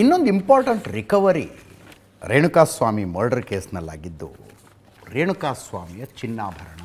ಇನ್ನೊಂದು important recovery Renukaswamy murder ಕೇಸ್ನಲ್ಲಾಗಿದ್ದು ರೇಣುಕಾಸ್ವಾಮಿಯ ಚಿನ್ನಾಭರಣ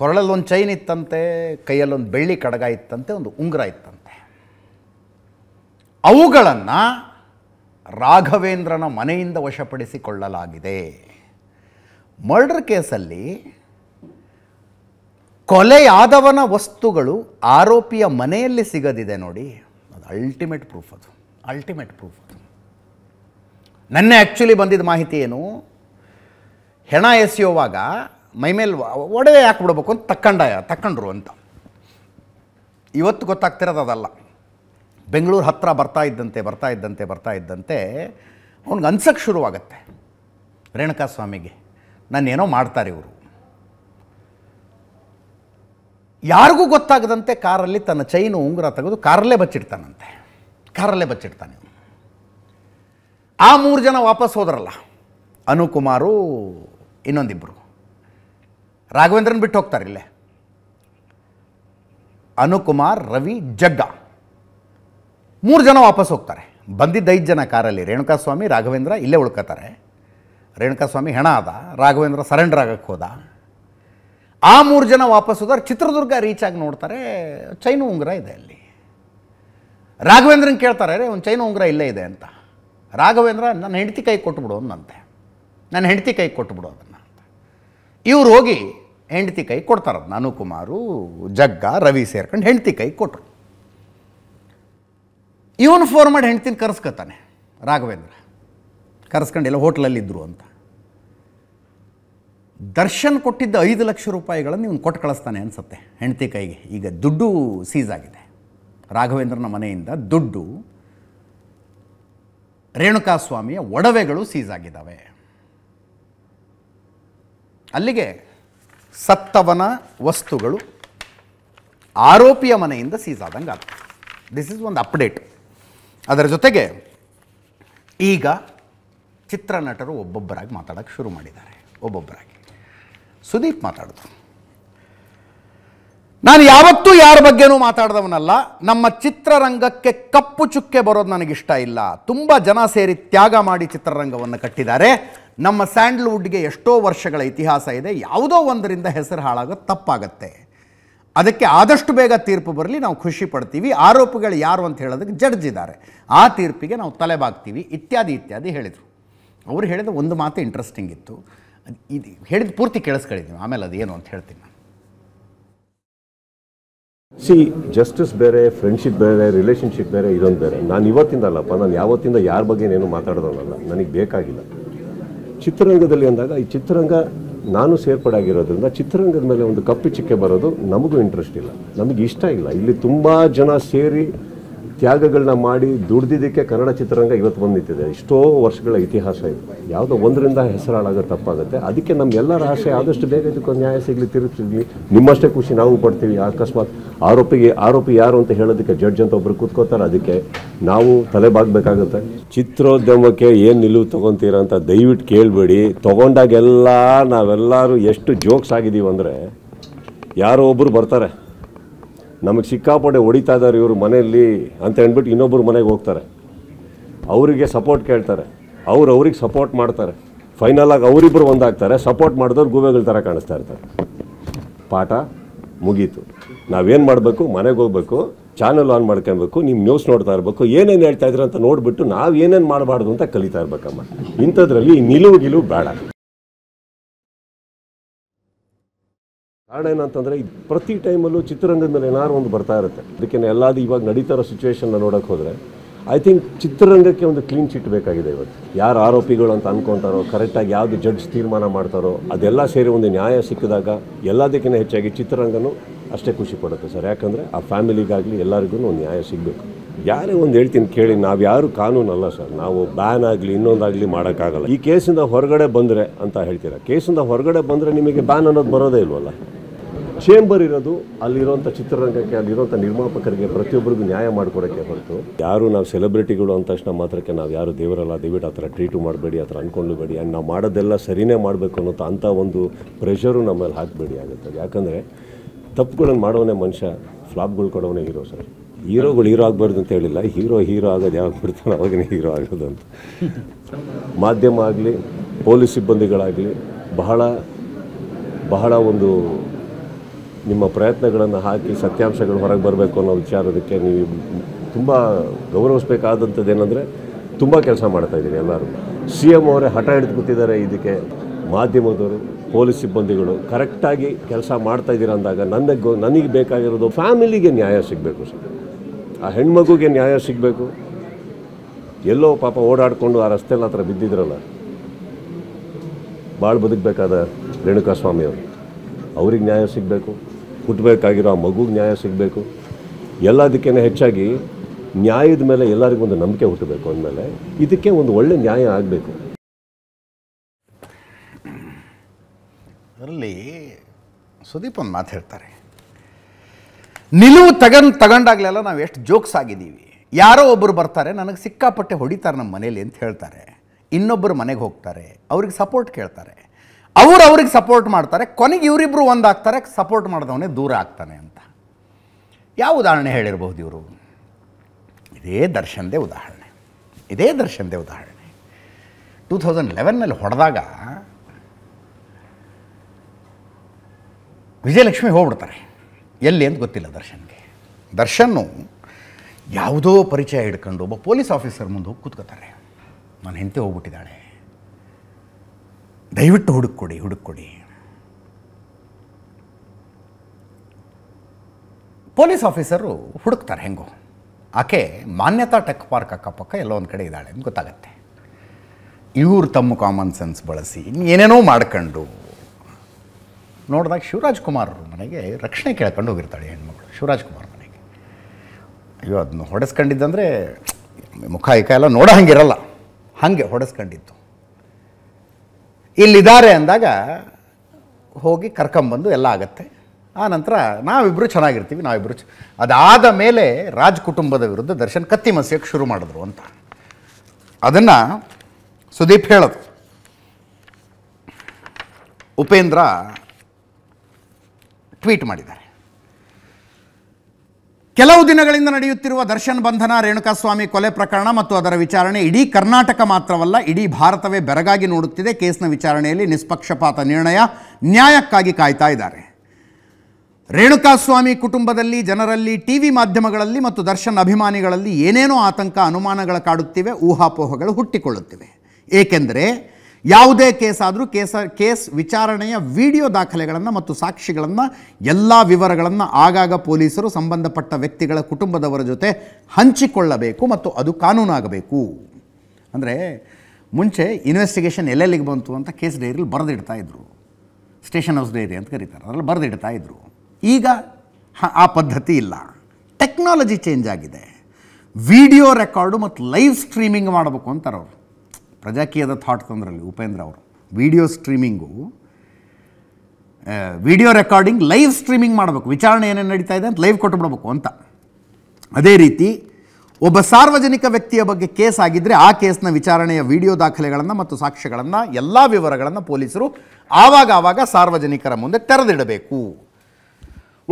ಕೊರಳಲ್ಲೊಂದು ಚೈನ್ ಇತ್ತಂತೆ ಕೈಯಲ್ಲೊಂದು ಬೆಳ್ಳಿ ಕಡಗ ಇತ್ತಂತೆ ಒಂದು ಉಂಗುರ ಇತ್ತಂತೆ ಅವುಗಳನ್ನು ರಾಘವೇಂದ್ರನ ಮನೆಯಿಂದ ವಶಪಡಿಸಿಕೊಳ್ಳಲಾಗಿದೆ ಮರ್ಡರ್ ಕೇಸಲ್ಲಿ ಕೊಲೆಯಾದವನ ವಸ್ತುಗಳು ಆರೋಪಿಯ ಮನೆಯಲ್ಲಿ ಸಿಗದಿದೆ ನೋಡಿ ಅದು ಅಲ್ಟಿಮೇಟ್ ಪ್ರೂಫ್ ಅದು ಅಲ್ಟಿಮೇಟ್ ಪ್ರೂಫ್ ನನ್ನ ಆ್ಯಕ್ಚುಲಿ ಬಂದಿದ್ದ ಮಾಹಿತಿ ಏನು ಹೆಣ ಎಸೆಯೋವಾಗ ಮೈಮೇಲೆ ಒಡವೆ ಯಾಕೆ ಬಿಡಬೇಕು ಅಂತ ತಕ್ಕಂಡ ತಕ್ಕಂಡ್ರು ಅಂತ ಇವತ್ತು ಗೊತ್ತಾಗ್ತಿರೋದು ಅದಲ್ಲ ಬೆಂಗಳೂರು ಹತ್ತಿರ ಬರ್ತಾ ಇದ್ದಂತೆ ಬರ್ತಾ ಇದ್ದಂತೆ ಬರ್ತಾ ಇದ್ದಂತೆ ಅವ್ನಿಗೆ ಅನ್ಸಕ್ಕೆ ಶುರುವಾಗತ್ತೆ ರೇಣುಕಾ ಸ್ವಾಮಿಗೆ ಏನೋ ಮಾಡ್ತಾರೆ ಇವರು ಯಾರಿಗೂ ಗೊತ್ತಾಗದಂತೆ ಕಾರಲ್ಲಿ ತನ್ನ ಚೈನು ಉಂಗುರ ತೆಗೆದು ಕಾರಲ್ಲೇ ಬಚ್ಚಿಡ್ತಾನಂತೆ ಕಾರಲ್ಲೇ ಬಚ್ಚಿಡ್ತಾನೆ ಆ ಮೂರು ಜನ ವಾಪಸ್ ಹೋದ್ರಲ್ಲ ಅನುಕುಮಾರು ಇನ್ನೊಂದಿಬ್ಬರು ರಾಘವೇಂದ್ರನ್ ಬಿಟ್ಟು ಹೋಗ್ತಾರೆ ಇಲ್ಲೇ ಅನುಕುಮಾರ್ ರವಿ ಜಗ್ಗ ಮೂರು ಜನ ವಾಪಸ್ ಹೋಗ್ತಾರೆ ಬಂದಿದ್ದ ಐದು ಜನ ಕಾರಲ್ಲಿ ರೇಣುಕಾಸ್ವಾಮಿ ರಾಘವೇಂದ್ರ ಇಲ್ಲೇ ಉಳ್ಕೋತಾರೆ ರೇಣುಕಾಸ್ವಾಮಿ ಹೆಣ ಆದ ರಾಘವೇಂದ್ರ ಸರೆಂಡರ್ ಆಗಕ್ಕೆ ಹೋದ ಆ ಮೂರು ಜನ ವಾಪಸ್ ಹೋದ್ರೆ ಚಿತ್ರದುರ್ಗ ರೀಚಾಗಿ ನೋಡ್ತಾರೆ ಚೈನು ಉಂಗುರ ಇದೆ ಅಲ್ಲಿ ರಾಘವೇಂದ್ರನ ಕೇಳ್ತಾರೆ ರೇ ಒಂದು ಚೈನ ಉಂಗುರ ಇಲ್ಲೇ ಇದೆ ಅಂತ ರಾಘವೇಂದ್ರ ನನ್ನ ಹೆಂಡತಿ ಕೈ ಕೊಟ್ಬಿಡು ಅಂದಂತೆ ನನ್ನ ಹೆಂಡತಿ ಕೈ ಕೊಟ್ಬಿಡು ಅದನ್ನು ಅಂತ ಇವ್ರು ಹೋಗಿ ಹೆಂಡತಿ ಕೈ ಕೊಡ್ತಾರೆ ನಾನು ಕುಮಾರು ಜಗ್ಗ ರವಿ ಸೇರ್ಕೊಂಡು ಹೆಂಡತಿ ಕೈ ಕೊಟ್ಟರು ಇವನು ಫೋನ್ ಮಾಡಿ ಹೆಂಡ್ತಿನ ಕರೆಸ್ಕೊತಾನೆ ರಾಘವೇಂದ್ರ ಕರೆಸ್ಕೊಂಡು ಎಲ್ಲ ಹೋಟ್ಲಲ್ಲಿದ್ದರು ಅಂತ ದರ್ಶನ್ ಕೊಟ್ಟಿದ್ದ ಐದು ಲಕ್ಷ ರೂಪಾಯಿಗಳನ್ನು ಇವನು ಕೊಟ್ಟು ಕಳಿಸ್ತಾನೆ ಅನಿಸುತ್ತೆ ಹೆಂಡತಿ ಕೈಗೆ ಈಗ ದುಡ್ಡು ಸೀಸ್ ಆಗಿದೆ ರಾಘವೇಂದ್ರನ ಮನೆಯಿಂದ ದುಡ್ಡು ರೇಣುಕಾಸ್ವಾಮಿಯ ಒಡವೆಗಳು ಸೀಸ್ ಆಗಿದ್ದಾವೆ ಅಲ್ಲಿಗೆ ಸತ್ತವನ ವಸ್ತುಗಳು ಆರೋಪಿಯ ಮನೆಯಿಂದ ಸೀಸ್ ಆದಂಗೆ ಆಗ್ತದೆ ದಿಸ್ ಇಸ್ ಒಂದು ಅಪ್ಡೇಟ್ ಅದರ ಜೊತೆಗೆ ಈಗ ಚಿತ್ರನಟರು ಒಬ್ಬೊಬ್ಬರಾಗಿ ಮಾತಾಡೋಕ್ಕೆ ಶುರು ಮಾಡಿದ್ದಾರೆ ಒಬ್ಬೊಬ್ಬರಾಗಿ ಸುದೀಪ್ ಮಾತಾಡಿದ್ರು ನಾನು ಯಾವತ್ತೂ ಯಾರ ಬಗ್ಗೆನೂ ಮಾತಾಡಿದವನಲ್ಲ ನಮ್ಮ ಚಿತ್ರರಂಗಕ್ಕೆ ಕಪ್ಪು ಚುಕ್ಕೆ ಬರೋದು ನನಗಿಷ್ಟ ಇಲ್ಲ ತುಂಬ ಜನ ಸೇರಿ ತ್ಯಾಗ ಮಾಡಿ ಚಿತ್ರರಂಗವನ್ನು ಕಟ್ಟಿದ್ದಾರೆ ನಮ್ಮ ಸ್ಯಾಂಡ್ಲ್ವುಡ್ಗೆ ಎಷ್ಟೋ ವರ್ಷಗಳ ಇತಿಹಾಸ ಇದೆ ಯಾವುದೋ ಒಂದರಿಂದ ಹೆಸರು ಹಾಳಾಗೋದು ತಪ್ಪಾಗತ್ತೆ ಅದಕ್ಕೆ ಆದಷ್ಟು ಬೇಗ ತೀರ್ಪು ಬರಲಿ ನಾವು ಖುಷಿ ಪಡ್ತೀವಿ ಆರೋಪಿಗಳು ಯಾರು ಅಂತ ಹೇಳೋದಕ್ಕೆ ಜಡ್ಜ್ ಇದ್ದಾರೆ ಆ ತೀರ್ಪಿಗೆ ನಾವು ತಲೆಬಾಗ್ತೀವಿ ಇತ್ಯಾದಿ ಇತ್ಯಾದಿ ಹೇಳಿದರು ಅವರು ಹೇಳಿದ ಒಂದು ಮಾತು ಇಂಟ್ರೆಸ್ಟಿಂಗ್ ಇತ್ತು ಇದು ಹೇಳಿದ ಪೂರ್ತಿ ಕೇಳಿಸ್ಕೊಳ್ಳಿ ಆಮೇಲೆ ಅದೇನು ಅಂತ ಹೇಳ್ತೀನಿ ನಾನು ಸಿ ಜಸ್ಟಿಸ್ ಬೇರೆ ಫ್ರೆಂಡ್ಶಿಪ್ ಬೇರೆ ರಿಲೇಷನ್ಶಿಪ್ ಬೇರೆ ಇದೊಂದು ಬೇರೆ ನಾನು ಇವತ್ತಿಂದ ನಾನು ಯಾವತ್ತಿಂದ ಯಾರ ಬಗ್ಗೆ ಏನು ಮಾತಾಡೋದಲ್ಲ ನನಗೆ ಬೇಕಾಗಿಲ್ಲ ಚಿತ್ರರಂಗದಲ್ಲಿ ಅಂದಾಗ ಈ ಚಿತ್ರರಂಗ ನಾನು ಸೇರ್ಪಡಾಗಿರೋದ್ರಿಂದ ಚಿತ್ರರಂಗದ ಮೇಲೆ ಒಂದು ಕಪ್ಪು ಚಿಕ್ಕೆ ಬರೋದು ನಮಗೂ ಇಂಟ್ರೆಸ್ಟ್ ಇಲ್ಲ ನಮಗೆ ಇಷ್ಟ ಇಲ್ಲ ಇಲ್ಲಿ ತುಂಬ ಜನ ಸೇರಿ ತ್ಯಾಗಗಳನ್ನ ಮಾಡಿ ದುಡ್ದಿದ್ದಕ್ಕೆ ಕನ್ನಡ ಚಿತ್ರರಂಗ ಇವತ್ತು ಬಂದು ನಿಂತಿದೆ ಎಷ್ಟೋ ವರ್ಷಗಳ ಇತಿಹಾಸ ಇದು ಯಾವುದೋ ಒಂದರಿಂದ ಹೆಸರಾಳಾಗ ತಪ್ಪಾಗುತ್ತೆ ಅದಕ್ಕೆ ನಮ್ಮೆಲ್ಲರ ಆಸೆ ಆದಷ್ಟು ಬೇಗ ಇದಕ್ಕೊಂದು ನ್ಯಾಯ ಸಿಗಲಿ ತಿರುಗಿಸಿದ್ವಿ ನಿಮ್ಮಷ್ಟೇ ಖುಷಿ ನಾವು ಪಡ್ತೀವಿ ಅಕಸ್ಮಾತ್ ಆರೋಪಿಗೆ ಆರೋಪಿ ಯಾರು ಅಂತ ಹೇಳೋದಕ್ಕೆ ಜಡ್ಜ್ ಅಂತ ಒಬ್ಬರು ಕೂತ್ಕೋತಾರೆ ಅದಕ್ಕೆ ನಾವು ಬಾಗಬೇಕಾಗುತ್ತೆ ಚಿತ್ರೋದ್ಯಮಕ್ಕೆ ಏನು ನಿಲುವು ತೊಗೊತೀರಾ ಅಂತ ದಯವಿಟ್ಟು ಕೇಳಬೇಡಿ ತೊಗೊಂಡಾಗೆಲ್ಲ ನಾವೆಲ್ಲರೂ ಎಷ್ಟು ಜೋಕ್ಸ್ ಆಗಿದ್ದೀವಿ ಅಂದರೆ ಯಾರೋ ಒಬ್ಬರು ಬರ್ತಾರೆ ನಮಗೆ ಸಿಕ್ಕಾಪಟ್ಟೆ ಹೊಡಿತಾ ಇದ್ದಾರೆ ಇವರು ಮನೆಯಲ್ಲಿ ಅಂತ ಹೇಳ್ಬಿಟ್ಟು ಇನ್ನೊಬ್ಬರು ಮನೆಗೆ ಹೋಗ್ತಾರೆ ಅವರಿಗೆ ಸಪೋರ್ಟ್ ಕೇಳ್ತಾರೆ ಅವ್ರು ಅವ್ರಿಗೆ ಸಪೋರ್ಟ್ ಮಾಡ್ತಾರೆ ಫೈನಲ್ ಆಗಿ ಅವರಿಬ್ಬರು ಒಂದಾಗ್ತಾರೆ ಸಪೋರ್ಟ್ ಮಾಡಿದವ್ರು ಗೂಬೆಗಳ ಥರ ಕಾಣಿಸ್ತಾ ಇರ್ತಾರೆ ಪಾಠ ಮುಗೀತು ನಾವೇನು ಮಾಡಬೇಕು ಮನೆಗೆ ಹೋಗ್ಬೇಕು ಚಾನಲ್ ಆನ್ ಮಾಡ್ಕೊಬೇಕು ನಿಮ್ಮ ನ್ಯೂಸ್ ನೋಡ್ತಾ ಇರಬೇಕು ಏನೇನು ಹೇಳ್ತಾ ಇದ್ರು ಅಂತ ನೋಡಿಬಿಟ್ಟು ನಾವು ಏನೇನು ಮಾಡಬಾರ್ದು ಅಂತ ಕಲಿತಾ ಇರ್ಬೇಕಮ್ಮ ಇಂಥದ್ರಲ್ಲಿ ನಿಲುವು ಗಿಲು ಬೇಡ ಕಾರಣ ಏನಂತಂದರೆ ಪ್ರತಿ ಟೈಮಲ್ಲೂ ಚಿತ್ರರಂಗದ ಮೇಲೆ ಏನಾರು ಒಂದು ಬರ್ತಾ ಇರುತ್ತೆ ಅದಕ್ಕೆ ಎಲ್ಲಾದ ಇವಾಗ ನಡೀತಾ ಇರೋ ನೋಡಕ್ಕೆ ನೋಡೋಕ್ಕೆ ಐ ಥಿಂಕ್ ಚಿತ್ರರಂಗಕ್ಕೆ ಒಂದು ಕ್ಲೀನ್ ಚಿಟ್ ಬೇಕಾಗಿದೆ ಇವತ್ತು ಯಾರು ಆರೋಪಿಗಳು ಅಂತ ಅಂದ್ಕೊತಾರೋ ಕರೆಕ್ಟಾಗಿ ಯಾವುದು ಜಡ್ಜ್ ತೀರ್ಮಾನ ಮಾಡ್ತಾರೋ ಅದೆಲ್ಲ ಸೇರಿ ಒಂದು ನ್ಯಾಯ ಸಿಕ್ಕಿದಾಗ ಎಲ್ಲದಕ್ಕಿಂತ ಹೆಚ್ಚಾಗಿ ಚಿತ್ರರಂಗನೂ ಅಷ್ಟೇ ಖುಷಿ ಪಡುತ್ತೆ ಸರ್ ಯಾಕಂದರೆ ಆ ಫ್ಯಾಮಿಲಿಗಾಗಲಿ ಎಲ್ಲರಿಗೂ ಒಂದು ನ್ಯಾಯ ಸಿಗಬೇಕು ಯಾರೇ ಒಂದು ಹೇಳ್ತೀನಿ ಕೇಳಿ ನಾವು ಯಾರು ಕಾನೂನಲ್ಲ ಸರ್ ನಾವು ಬ್ಯಾನ್ ಆಗಲಿ ಇನ್ನೊಂದಾಗಲಿ ಮಾಡೋಕ್ಕಾಗಲ್ಲ ಈ ಕೇಸಿಂದ ಹೊರಗಡೆ ಬಂದರೆ ಅಂತ ಹೇಳ್ತೀರಾ ಕೇಸಿಂದ ಹೊರಗಡೆ ಬಂದರೆ ನಿಮಗೆ ಬ್ಯಾನ್ ಅನ್ನೋದು ಬರೋದೇ ಇಲ್ವಲ್ಲ ಚೇಂಬರ್ ಇರೋದು ಅಲ್ಲಿರುವಂಥ ಚಿತ್ರರಂಗಕ್ಕೆ ಅಲ್ಲಿರುವಂಥ ನಿರ್ಮಾಪಕರಿಗೆ ಪ್ರತಿಯೊಬ್ಬರಿಗೂ ನ್ಯಾಯ ಮಾಡಿಕೊಡೋಕ್ಕೆ ಹೊರತು ಯಾರು ನಾವು ಸೆಲೆಬ್ರಿಟಿಗಳು ಅಂದ ತಕ್ಷಣ ಮಾತ್ರಕ್ಕೆ ನಾವು ಯಾರು ದೇವರಲ್ಲ ದಯವಿಟ್ಟು ಆ ಥರ ಟ್ರೀಟು ಮಾಡಬೇಡಿ ಆ ಥರ ಬೇಡಿ ಆ್ಯಂಡ್ ನಾವು ಮಾಡೋದೆಲ್ಲ ಸರಿಯೇ ಮಾಡಬೇಕು ಅನ್ನೋಂಥ ಅಂಥ ಒಂದು ಪ್ರೆಷರು ನಮ್ಮಲ್ಲಿ ಹಾಕಬೇಡಿ ಆಗುತ್ತೆ ಯಾಕಂದರೆ ತಪ್ಪುಗಳನ್ನು ಮಾಡೋನೇ ಮನುಷ್ಯ ಫ್ಲಾಪ್ಗಳು ಕೊಡೋನೇ ಹೀರೋ ಸರ್ ಹೀರೋಗಳು ಹೀರೋ ಆಗಬಾರ್ದು ಅಂತ ಹೇಳಿಲ್ಲ ಹೀರೋ ಹೀರೋ ಆಗೋದು ಯಾವಾಗ ಬಿಡ್ತಾನೆ ಅವಾಗನೇ ಹೀರೋ ಆಗೋದು ಅಂತ ಮಾಧ್ಯಮ ಆಗಲಿ ಪೊಲೀಸ್ ಸಿಬ್ಬಂದಿಗಳಾಗಲಿ ಬಹಳ ಬಹಳ ಒಂದು ನಿಮ್ಮ ಪ್ರಯತ್ನಗಳನ್ನು ಹಾಕಿ ಸತ್ಯಾಂಶಗಳು ಹೊರಗೆ ಬರಬೇಕು ಅನ್ನೋ ವಿಚಾರದಕ್ಕೆ ನೀವು ತುಂಬ ಗೌರವಿಸಬೇಕಾದಂಥದ್ದು ಏನಂದರೆ ತುಂಬ ಕೆಲಸ ಮಾಡ್ತಾಯಿದ್ದೀರಿ ಎಲ್ಲರೂ ಸಿ ಎಮ್ ಅವರೇ ಹಠ ಹಿಡಿದು ಕೂತಿದ್ದಾರೆ ಇದಕ್ಕೆ ಮಾಧ್ಯಮದವರು ಪೊಲೀಸ್ ಸಿಬ್ಬಂದಿಗಳು ಕರೆಕ್ಟಾಗಿ ಕೆಲಸ ಮಾಡ್ತಾ ಇದ್ದೀರ ಅಂದಾಗ ನನಗೆ ನನಗೆ ಬೇಕಾಗಿರೋದು ಫ್ಯಾಮಿಲಿಗೆ ನ್ಯಾಯ ಸಿಗಬೇಕು ಸರ್ ಆ ಹೆಣ್ಮಗುಗೆ ನ್ಯಾಯ ಸಿಗಬೇಕು ಎಲ್ಲೋ ಪಾಪ ಓಡಾಡಿಕೊಂಡು ಆ ರಸ್ತೆಲ್ಲ ಹತ್ರ ಬಿದ್ದಿದ್ರಲ್ಲ ಭಾಳ ಬದುಕಬೇಕಾದ ರೇಣುಕಾಸ್ವಾಮಿಯವರು ಅವ್ರಿಗೆ ನ್ಯಾಯ ಸಿಗಬೇಕು ಹುಟ್ಟಬೇಕಾಗಿರೋ ಆ ಮಗುಗೆ ನ್ಯಾಯ ಸಿಗಬೇಕು ಎಲ್ಲದಕ್ಕೇನೆ ಹೆಚ್ಚಾಗಿ ನ್ಯಾಯದ ಮೇಲೆ ಎಲ್ಲರಿಗೂ ಒಂದು ನಂಬಿಕೆ ಹುಟ್ಟಬೇಕು ಅಂದಮೇಲೆ ಇದಕ್ಕೆ ಒಂದು ಒಳ್ಳೆ ನ್ಯಾಯ ಆಗಬೇಕು ಅಲ್ಲಿ ಸುದೀಪ್ ಒಂದು ಮಾತು ಹೇಳ್ತಾರೆ ನಿಲುವು ತಗೊಂಡು ತಗೊಂಡಾಗಲೆಲ್ಲ ನಾವು ಎಷ್ಟು ಜೋಕ್ಸ್ ಆಗಿದ್ದೀವಿ ಯಾರೋ ಒಬ್ಬರು ಬರ್ತಾರೆ ನನಗೆ ಸಿಕ್ಕಾಪಟ್ಟೆ ಹೊಡಿತಾರೆ ನಮ್ಮ ಮನೇಲಿ ಅಂತ ಹೇಳ್ತಾರೆ ಇನ್ನೊಬ್ಬರು ಮನೆಗೆ ಹೋಗ್ತಾರೆ ಅವ್ರಿಗೆ ಸಪೋರ್ಟ್ ಕೇಳ್ತಾರೆ ಅವರು ಅವ್ರಿಗೆ ಸಪೋರ್ಟ್ ಮಾಡ್ತಾರೆ ಕೊನೆಗೆ ಇವರಿಬ್ಬರು ಒಂದಾಗ್ತಾರೆ ಸಪೋರ್ಟ್ ಮಾಡಿದವನೇ ದೂರ ಆಗ್ತಾನೆ ಅಂತ ಯಾವ ಉದಾಹರಣೆ ಹೇಳಿರಬಹುದು ಇವರು ಇದೇ ದರ್ಶನದೇ ಉದಾಹರಣೆ ಇದೇ ದರ್ಶನದೇ ಉದಾಹರಣೆ ಟೂ ತೌಸಂಡ್ ಲೆವೆನ್ನಲ್ಲಿ ಹೊಡೆದಾಗ ವಿಜಯಲಕ್ಷ್ಮಿ ಹೋಗ್ಬಿಡ್ತಾರೆ ಎಲ್ಲಿ ಅಂತ ಗೊತ್ತಿಲ್ಲ ದರ್ಶನ್ಗೆ ದರ್ಶನ್ನು ಯಾವುದೋ ಪರಿಚಯ ಹಿಡ್ಕೊಂಡು ಒಬ್ಬ ಪೊಲೀಸ್ ಆಫೀಸರ್ ಮುಂದೆ ಹೋಗಿ ಕೂತ್ಕೋತಾರೆ ನನ್ನ ಹೆಂತೆ ಹೋಗ್ಬಿಟ್ಟಿದ್ದಾಳೆ ದಯವಿಟ್ಟು ಹುಡುಕೊಡಿ ಹುಡುಕೊಡಿ ಪೊಲೀಸ್ ಆಫೀಸರು ಹುಡುಕ್ತಾರೆ ಹೆಂಗೋ ಆಕೆ ಮಾನ್ಯತಾ ಟೆಕ್ ಪಾರ್ಕ್ ಅಕ್ಕಪಕ್ಕ ಎಲ್ಲೋ ಒಂದು ಕಡೆ ಇದ್ದಾಳೆ ಅಂತ ಗೊತ್ತಾಗತ್ತೆ ಇವರು ತಮ್ಮ ಕಾಮನ್ ಸೆನ್ಸ್ ಬಳಸಿ ಏನೇನೋ ಮಾಡ್ಕೊಂಡು ನೋಡಿದಾಗ ಶಿವರಾಜ್ ಕುಮಾರ್ ಮನೆಗೆ ರಕ್ಷಣೆ ಕೇಳ್ಕೊಂಡು ಹೋಗಿರ್ತಾಳೆ ಹೆಣ್ಮಗಳು ಶಿವರಾಜ್ ಕುಮಾರ್ ಮನೆಗೆ ಅಯ್ಯೋ ಅದನ್ನು ಹೊಡೆಸ್ಕೊಂಡಿದ್ದಂದರೆ ಮುಖ ಈಕ ಎಲ್ಲ ನೋಡೋ ಹಂಗಿರಲ್ಲ ಹಾಗೆ ಹೊಡೆಸ್ಕೊಂಡಿತ್ತು ಇಲ್ಲಿದ್ದಾರೆ ಅಂದಾಗ ಹೋಗಿ ಕರ್ಕೊಂಬಂದು ಎಲ್ಲ ಆಗುತ್ತೆ ಆ ನಂತರ ನಾವಿಬ್ಬರು ಚೆನ್ನಾಗಿರ್ತೀವಿ ನಾವಿಬ್ಬರು ಅದಾದ ಮೇಲೆ ರಾಜ್ ಕುಟುಂಬದ ವಿರುದ್ಧ ದರ್ಶನ್ ಕತ್ತಿ ಮಸಿಯೋಕ್ಕೆ ಶುರು ಮಾಡಿದ್ರು ಅಂತ ಅದನ್ನು ಸುದೀಪ್ ಹೇಳೋದು ಉಪೇಂದ್ರ ಟ್ವೀಟ್ ಮಾಡಿದ್ದಾರೆ ಕೆಲವು ದಿನಗಳಿಂದ ನಡೆಯುತ್ತಿರುವ ದರ್ಶನ್ ಬಂಧನ ರೇಣುಕಾಸ್ವಾಮಿ ಕೊಲೆ ಪ್ರಕರಣ ಮತ್ತು ಅದರ ವಿಚಾರಣೆ ಇಡೀ ಕರ್ನಾಟಕ ಮಾತ್ರವಲ್ಲ ಇಡೀ ಭಾರತವೇ ಬೆರಗಾಗಿ ನೋಡುತ್ತಿದೆ ಕೇಸ್ನ ವಿಚಾರಣೆಯಲ್ಲಿ ನಿಷ್ಪಕ್ಷಪಾತ ನಿರ್ಣಯ ನ್ಯಾಯಕ್ಕಾಗಿ ಕಾಯ್ತಾ ಇದ್ದಾರೆ ರೇಣುಕಾಸ್ವಾಮಿ ಕುಟುಂಬದಲ್ಲಿ ಜನರಲ್ಲಿ ಟಿ ವಿ ಮಾಧ್ಯಮಗಳಲ್ಲಿ ಮತ್ತು ದರ್ಶನ್ ಅಭಿಮಾನಿಗಳಲ್ಲಿ ಏನೇನೋ ಆತಂಕ ಅನುಮಾನಗಳ ಕಾಡುತ್ತಿವೆ ಊಹಾಪೋಹಗಳು ಹುಟ್ಟಿಕೊಳ್ಳುತ್ತಿವೆ ಏಕೆಂದರೆ ಯಾವುದೇ ಕೇಸಾದರೂ ಕೇಸ ಕೇಸ್ ವಿಚಾರಣೆಯ ವಿಡಿಯೋ ದಾಖಲೆಗಳನ್ನು ಮತ್ತು ಸಾಕ್ಷಿಗಳನ್ನು ಎಲ್ಲ ವಿವರಗಳನ್ನು ಆಗಾಗ ಪೊಲೀಸರು ಸಂಬಂಧಪಟ್ಟ ವ್ಯಕ್ತಿಗಳ ಕುಟುಂಬದವರ ಜೊತೆ ಹಂಚಿಕೊಳ್ಳಬೇಕು ಮತ್ತು ಅದು ಕಾನೂನಾಗಬೇಕು ಅಂದರೆ ಮುಂಚೆ ಇನ್ವೆಸ್ಟಿಗೇಷನ್ ಎಲ್ಲೆಲ್ಲಿಗೆ ಬಂತು ಅಂತ ಕೇಸ್ ಡೈರಿಲಿ ಬರೆದಿಡ್ತಾ ಇದ್ರು ಸ್ಟೇಷನ್ ಹೌಸ್ ಡೈರಿ ಅಂತ ಕರೀತಾರೆ ಅದರಲ್ಲಿ ಬರೆದಿಡ್ತಾ ಇದ್ರು ಈಗ ಆ ಪದ್ಧತಿ ಇಲ್ಲ ಟೆಕ್ನಾಲಜಿ ಚೇಂಜ್ ಆಗಿದೆ ವಿಡಿಯೋ ರೆಕಾರ್ಡು ಮತ್ತು ಲೈವ್ ಸ್ಟ್ರೀಮಿಂಗ್ ಮಾಡಬೇಕು ಅಂತಾರೆ ಅವರು ಪ್ರಜಾಕೀಯದ ಥಾಟ್ ತಂದ್ರಲ್ಲಿ ಉಪೇಂದ್ರ ಅವರು video streaming video recording live streaming ಮಾಡಬೇಕು ವಿಚಾರಣೆ ಏನೇನು ನಡೀತಾ ಇದೆ ಅಂತ ಲೈವ್ ಕೊಟ್ಟು ಬಿಡಬೇಕು ಅಂತ ಅದೇ ರೀತಿ ಒಬ್ಬ ಸಾರ್ವಜನಿಕ ವ್ಯಕ್ತಿಯ ಬಗ್ಗೆ ಕೇಸ್ ಆಗಿದ್ದರೆ ಆ ಕೇಸ್ನ ವಿಚಾರಣೆಯ ವಿಡಿಯೋ ದಾಖಲೆಗಳನ್ನು ಮತ್ತು ಸಾಕ್ಷ್ಯಗಳನ್ನು ಎಲ್ಲ ವಿವರಗಳನ್ನು ಪೊಲೀಸರು ಆವಾಗ ಆವಾಗ ಸಾರ್ವಜನಿಕರ ಮುಂದೆ ತೆರೆದಿಡಬೇಕು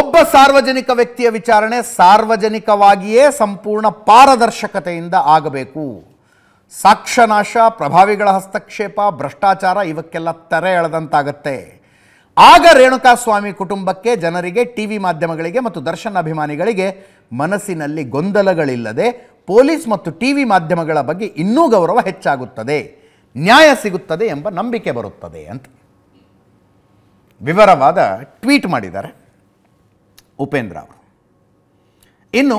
ಒಬ್ಬ ಸಾರ್ವಜನಿಕ ವ್ಯಕ್ತಿಯ ವಿಚಾರಣೆ ಸಾರ್ವಜನಿಕವಾಗಿಯೇ ಸಂಪೂರ್ಣ ಪಾರದರ್ಶಕತೆಯಿಂದ ಆಗಬೇಕು ಸಾಕ್ಷ್ಯನಾಶ ಪ್ರಭಾವಿಗಳ ಹಸ್ತಕ್ಷೇಪ ಭ್ರಷ್ಟಾಚಾರ ಇವಕ್ಕೆಲ್ಲ ತೆರೆ ಎಳೆದಂತಾಗತ್ತೆ ಆಗ ರೇಣುಕಾ ಸ್ವಾಮಿ ಕುಟುಂಬಕ್ಕೆ ಜನರಿಗೆ ಟಿ ವಿ ಮಾಧ್ಯಮಗಳಿಗೆ ಮತ್ತು ದರ್ಶನ್ ಅಭಿಮಾನಿಗಳಿಗೆ ಮನಸ್ಸಿನಲ್ಲಿ ಗೊಂದಲಗಳಿಲ್ಲದೆ ಪೊಲೀಸ್ ಮತ್ತು ಟಿ ವಿ ಮಾಧ್ಯಮಗಳ ಬಗ್ಗೆ ಇನ್ನೂ ಗೌರವ ಹೆಚ್ಚಾಗುತ್ತದೆ ನ್ಯಾಯ ಸಿಗುತ್ತದೆ ಎಂಬ ನಂಬಿಕೆ ಬರುತ್ತದೆ ಅಂತ ವಿವರವಾದ ಟ್ವೀಟ್ ಮಾಡಿದ್ದಾರೆ ಉಪೇಂದ್ರ ಅವರು ಇನ್ನು